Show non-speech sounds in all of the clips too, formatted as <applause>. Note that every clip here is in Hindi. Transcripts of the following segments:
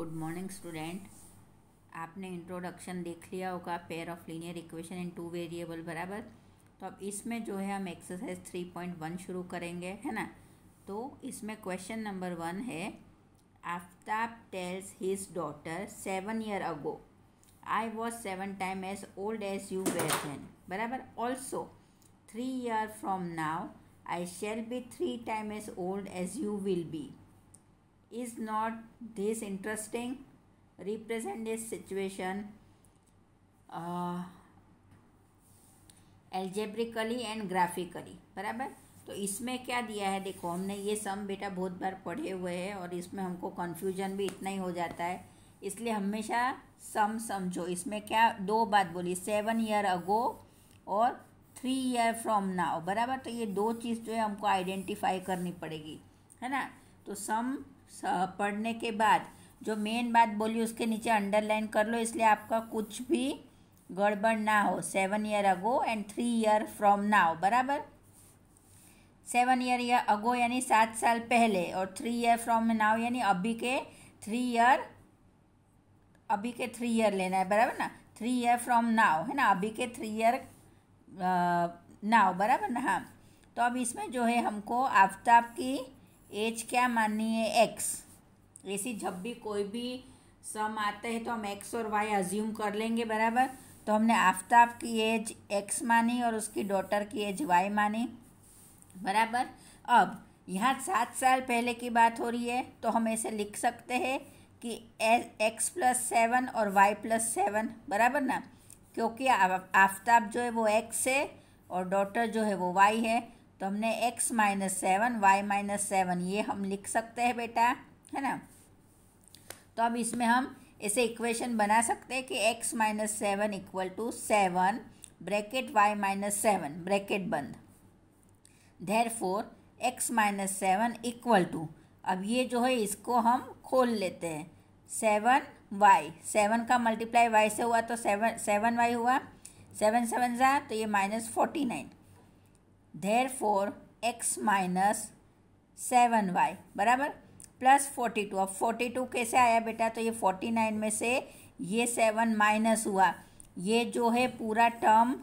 गुड मॉर्निंग स्टूडेंट आपने इंट्रोडक्शन देख लिया होगा pair of linear equation in two variable बराबर तो अब इसमें जो है हम एक्सरसाइज थ्री पॉइंट वन शुरू करेंगे है ना तो इसमें क्वेश्चन नंबर वन है Aftab tells his daughter seven year ago I was seven time as old as you when बराबर also three year from now I shall be three time as old as you will be is not this interesting represent this situation uh, algebraically and graphically बराबर तो इसमें क्या दिया है देखो हमने ये सम बेटा बहुत बार पढ़े हुए हैं और इसमें हमको कन्फ्यूजन भी इतना ही हो जाता है इसलिए हमेशा सम समझो इसमें क्या दो बात बोली सेवन ईयर अगो और थ्री ईयर फ्रॉम नाउ बराबर तो ये दो चीज़ जो है हमको आइडेंटिफाई करनी पड़ेगी है ना तो सम पढ़ने के बाद जो मेन बात बोली उसके नीचे अंडरलाइन कर लो इसलिए आपका कुछ भी गड़बड़ ना हो seven year ago and three year from now बराबर सेवन ईयर या अगो यानी सात साल पहले और थ्री ईयर फ्रॉम नाउ यानी अभी के थ्री ईयर अभी के थ्री ईयर लेना है बराबर ना थ्री ईयर फ्रॉम नाउ है ना अभी के थ्री ईयर नाउ बराबर ना हाँ तो अब इसमें जो है हमको आफ्ताब की एज क्या माननी है एक्स ऐसी जब भी कोई भी सम आता है तो हम एक्स और वाई अज्यूम कर लेंगे बराबर तो हमने आफ्ताब की एज एक्स मानी और उसकी डॉटर की एज वाई मानी बराबर अब यहाँ सात साल पहले की बात हो रही है तो हम ऐसे लिख सकते हैं कि एक्स प्लस सेवन और वाई प्लस सेवन बराबर ना क्योंकि आफ्ताब जो है वो एक्स है और डॉटर जो है वो वाई है तो हमने x minus seven y minus seven ये हम लिख सकते हैं बेटा है ना तो अब इसमें हम ऐसे इक्वेशन बना सकते हैं कि x minus seven equal to seven bracket y minus seven bracket बंद therefore x minus seven equal to अब ये जो है इसको हम खोल लेते हैं सेवन वाई सेवन का मल्टीप्लाई वाई से हुआ तो सेवन सेवन वाई हुआ सेवन सेवन ज़ा तो ये minus forty nine therefore x minus seven y बराबर प्लस फोर्टी टू अब फोर्टी टू कैसे आया बेटा तो ये फोर्टी नाइन में से ये सेवन माइनस हुआ ये जो है पूरा टर्म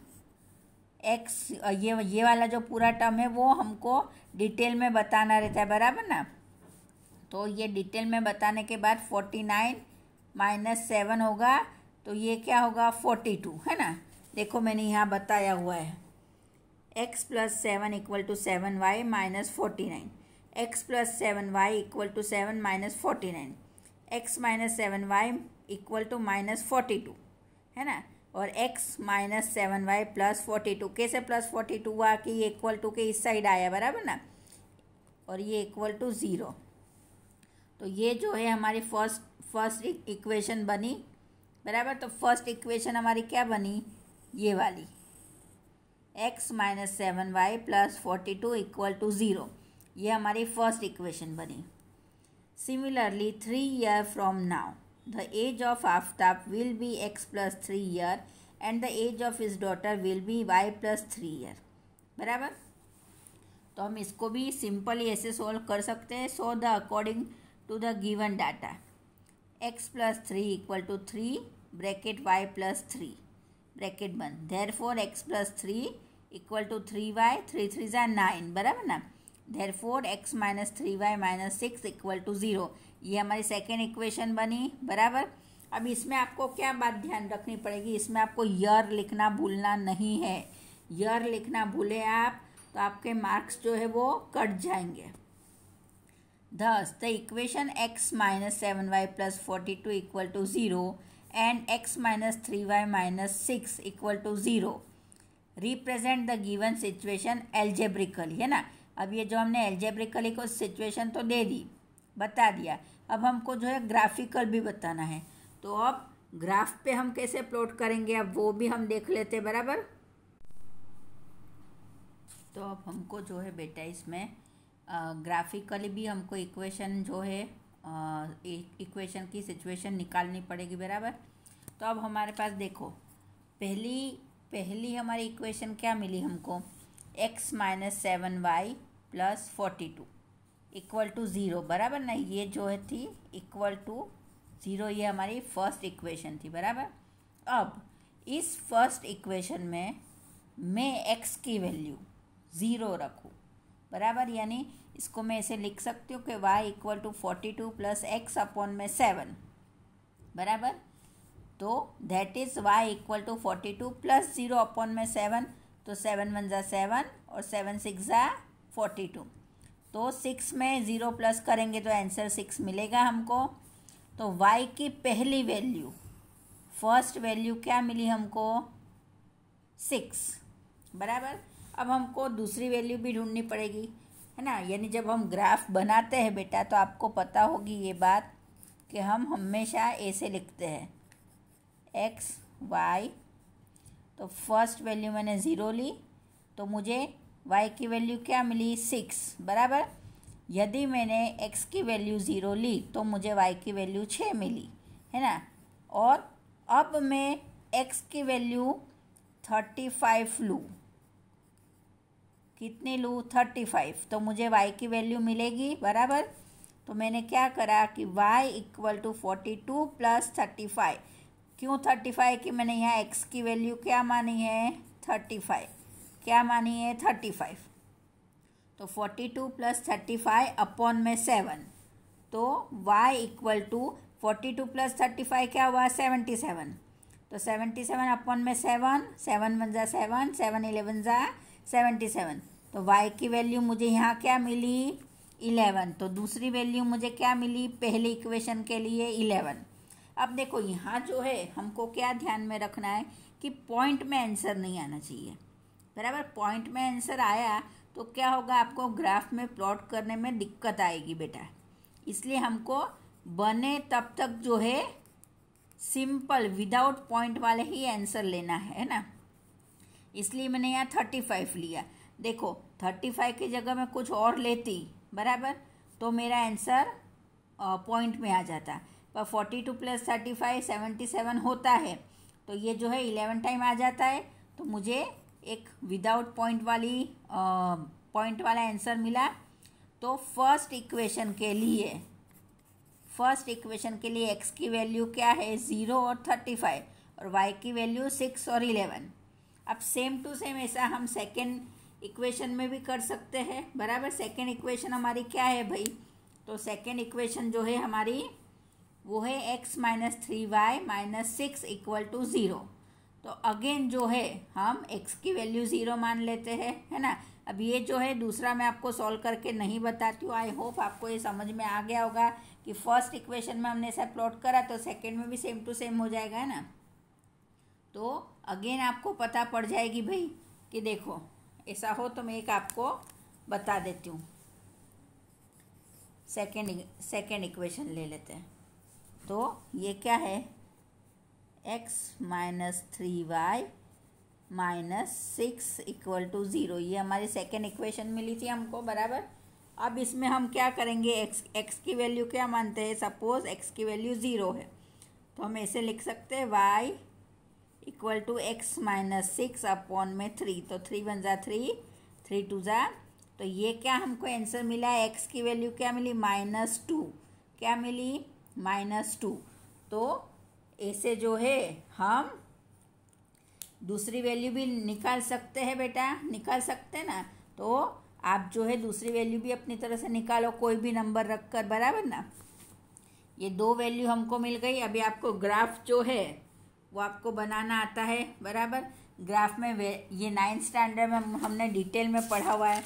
एक्स ये ये वाला जो पूरा टर्म है वो हमको डिटेल में बताना रहता है बराबर ना तो ये डिटेल में बताने के बाद फोर्टी नाइन माइनस सेवन होगा तो ये क्या होगा फोर्टी टू है ना देखो मैंने यहाँ बताया हुआ है x plus seven equal to seven y minus forty nine x plus seven y equal to seven minus forty nine x minus seven y equal to minus forty two है ना और x minus seven y plus forty two कैसे प्लस फोर्टी टू हुआ कि ये इक्वल टू के इस साइड आया बराबर ना और ये इक्वल टू ज़ीरो तो ये जो है हमारी फर्स्ट फर्स्ट इक्वेशन बनी बराबर तो फर्स्ट इक्वेशन हमारी क्या बनी ये वाली x minus seven y plus forty two equal to zero ये हमारी फर्स्ट इक्वेशन बनी similarly three year from now the age of Aftab will be x plus three year and the age of his daughter will be y plus three year बराबर तो हम इसको भी सिंपली ऐसे सॉल्व कर सकते हैं so the according to the given data x plus three equal to three bracket y plus three bracket बंद therefore x plus three equal to three y three three जै नाइन बराबर ना therefore x minus three y minus six equal to zero ये हमारी सेकेंड इक्वेशन बनी बराबर अब इसमें आपको क्या बात ध्यान रखनी पड़ेगी इसमें आपको यर लिखना भूलना नहीं है यर लिखना भूले आप तो आपके मार्क्स जो है वो कट जाएंगे thus the equation x minus seven y plus forty two equal to zero and x minus three y minus six equal to zero represent the given situation algebraically है ना अब ये जो हमने एल्जेब्रिकली को सिचुएशन तो दे दी बता दिया अब हमको जो है ग्राफिकल भी बताना है तो अब ग्राफ पे हम कैसे प्लॉट करेंगे अब वो भी हम देख लेते बराबर तो अब हमको जो है बेटा इसमें ग्राफिकली भी हमको इक्वेशन जो है इक्वेशन की सिचुएशन निकालनी पड़ेगी बराबर तो अब हमारे पास देखो पहली पहली हमारी इक्वेशन क्या मिली हमको x minus seven y plus forty two equal to zero बराबर ना ये जो है थी इक्वल टू ज़ीरो ये हमारी फर्स्ट इक्वेशन थी बराबर अब इस फर्स्ट इक्वेशन में मैं एक्स की वैल्यू ज़ीरो रखूँ बराबर यानी इसको मैं ऐसे लिख सकती हूँ कि y equal to forty two plus x upon में सेवन बराबर तो that is y equal to forty two plus zero upon में सेवन तो सेवन वन ज़ा सेवन और सेवन सिक्स ज़ा फोर्टी टू तो सिक्स में ज़ीरो प्लस करेंगे तो आंसर सिक्स मिलेगा हमको तो वाई की पहली वैल्यू फर्स्ट वैल्यू क्या मिली हमको सिक्स बराबर अब हमको दूसरी वैल्यू भी ढूंढनी पड़ेगी है ना यानी जब हम ग्राफ बनाते हैं बेटा तो आपको पता होगी ये बात कि हम हमेशा ऐसे लिखते हैं एक्स वाई तो फर्स्ट वैल्यू मैंने ज़ीरो ली तो मुझे वाई की वैल्यू क्या मिली सिक्स बराबर यदि मैंने एक्स की वैल्यू ज़ीरो ली तो मुझे वाई की वैल्यू छः मिली है ना और अब मैं एक्स की वैल्यू थर्टी फाइव लूँ कितनी लूँ थर्टी फाइव तो मुझे वाई की वैल्यू मिलेगी बराबर तो मैंने क्या करा कि y equal to forty two plus thirty five क्यों थर्टी फाइव की मैंने यहाँ एक्स की वैल्यू क्या मानी है थर्टी फाइव क्या मानी है थर्टी फाइव तो forty two plus thirty five upon में सेवन तो y equal to forty two plus thirty five क्या हुआ सेवेंटी सेवन तो सेवेंटी सेवन अपॉन में सेवन सेवन वन ज़ा सेवन सेवन इलेवन ज़ा सेवेंटी सेवन तो y की वैल्यू मुझे यहाँ क्या मिली इलेवन तो दूसरी वैल्यू मुझे क्या मिली पहले इक्वेशन के लिए इलेवन अब देखो यहाँ जो है हमको क्या ध्यान में रखना है कि पॉइंट में आंसर नहीं आना चाहिए बराबर पॉइंट में आंसर आया तो क्या होगा आपको ग्राफ में प्लॉट करने में दिक्कत आएगी बेटा इसलिए हमको बने तब तक जो है सिंपल विदाउट पॉइंट वाले ही आंसर लेना है ना इसलिए मैंने यहाँ थर्टी फाइव लिया देखो थर्टी फाइव की जगह मैं कुछ और लेती बराबर तो मेरा आंसर पॉइंट में आ जाता पर forty two plus thirty five seventy seven होता है तो ये जो है इलेवन टाइम आ जाता है तो मुझे एक विदाउट पॉइंट वाली पॉइंट वाला आंसर मिला तो फर्स्ट इक्वेशन के लिए फर्स्ट इक्वेशन के लिए एक्स की वैल्यू क्या है ज़ीरो और थर्टी फाइव और वाई की वैल्यू सिक्स और इलेवन अब सेम टू सेम ऐसा हम सेकेंड इक्वेशन में भी कर सकते हैं बराबर सेकेंड इक्वेशन हमारी क्या है भाई तो सेकेंड इक्वेशन जो है हमारी वो है x minus three y minus six equal to zero तो अगेन जो है हम एक्स की वैल्यू ज़ीरो मान लेते हैं है ना अब ये जो है दूसरा मैं आपको सॉल्व करके नहीं बताती हूँ आई होप आपको ये समझ में आ गया होगा कि फर्स्ट इक्वेशन में हमने ऐसा प्लॉट करा तो सेकेंड में भी सेम टू सेम हो जाएगा है ना तो अगेन आपको पता पड़ जाएगी भाई कि देखो ऐसा हो तो मैं एक आपको बता देती हूँ सेकेंड सेकेंड इक्वेशन ले लेते हैं तो ये क्या है x minus three y minus six equal to zero ये हमारी सेकेंड इक्वेशन मिली थी हमको बराबर अब इसमें हम क्या करेंगे एक्स x की वैल्यू क्या मानते हैं सपोज़ एक्स की वैल्यू ज़ीरो है तो हम ऐसे लिख सकते हैं y equal to x minus six upon में थ्री तो थ्री वन ज़ा थ्री थ्री टू ज़ा तो ये क्या हमको आंसर मिला है एक्स की वैल्यू क्या मिली माइनस टू क्या मिली माइनस टू तो ऐसे जो है हम दूसरी वैल्यू भी निकाल सकते हैं बेटा निकाल सकते हैं ना तो आप जो है दूसरी वैल्यू भी अपनी तरह से निकालो कोई भी नंबर रख कर बराबर ना ये दो वैल्यू हमको मिल गई अभी आपको ग्राफ जो है वो आपको बनाना आता है बराबर ग्राफ में ये नाइन्थ स्टैंडर्ड में हमने डिटेल में पढ़ा हुआ है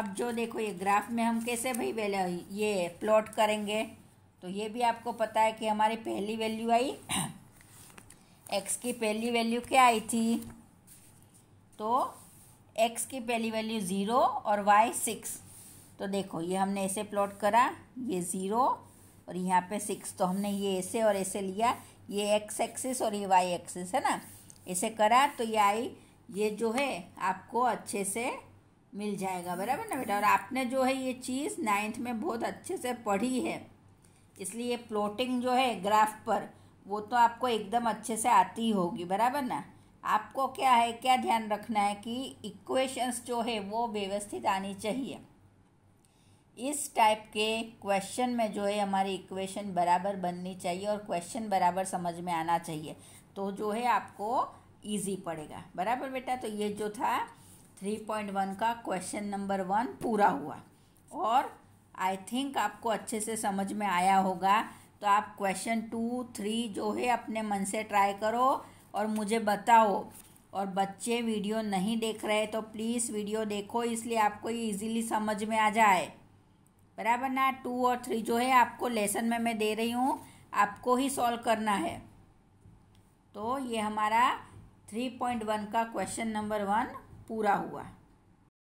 अब जो देखो ये ग्राफ में हम कैसे भाई वैल्यू ये प्लॉट करेंगे तो ये भी आपको पता है कि हमारी पहली वैल्यू आई एक्स <clears throat> की पहली वैल्यू क्या आई थी तो एक्स की पहली वैल्यू ज़ीरो और वाई सिक्स तो देखो ये हमने ऐसे प्लॉट करा ये ज़ीरो और यहाँ पे सिक्स तो हमने ये ऐसे और ऐसे लिया ये एक्स एक्सिस और ये वाई एक्सिस है ना ऐसे करा तो ये आई ये जो है आपको अच्छे से मिल जाएगा बराबर ना बेटा और आपने जो है ये चीज़ नाइन्थ में बहुत अच्छे से पढ़ी है इसलिए प्लॉटिंग जो है ग्राफ पर वो तो आपको एकदम अच्छे से आती होगी बराबर ना आपको क्या है क्या ध्यान रखना है कि इक्वेशंस जो है वो व्यवस्थित आनी चाहिए इस टाइप के क्वेश्चन में जो है हमारी इक्वेशन बराबर बननी चाहिए और क्वेश्चन बराबर समझ में आना चाहिए तो जो है आपको इजी पड़ेगा बराबर बेटा तो ये जो था थ्री पॉइंट वन का क्वेश्चन नंबर वन पूरा हुआ और आई थिंक आपको अच्छे से समझ में आया होगा तो आप क्वेश्चन टू थ्री जो है अपने मन से ट्राई करो और मुझे बताओ और बच्चे वीडियो नहीं देख रहे तो प्लीज़ वीडियो देखो इसलिए आपको ये इजीली समझ में आ जाए बराबर ना टू और थ्री जो है आपको लेसन में मैं दे रही हूँ आपको ही सॉल्व करना है तो ये हमारा थ्री पॉइंट वन का क्वेश्चन नंबर वन पूरा हुआ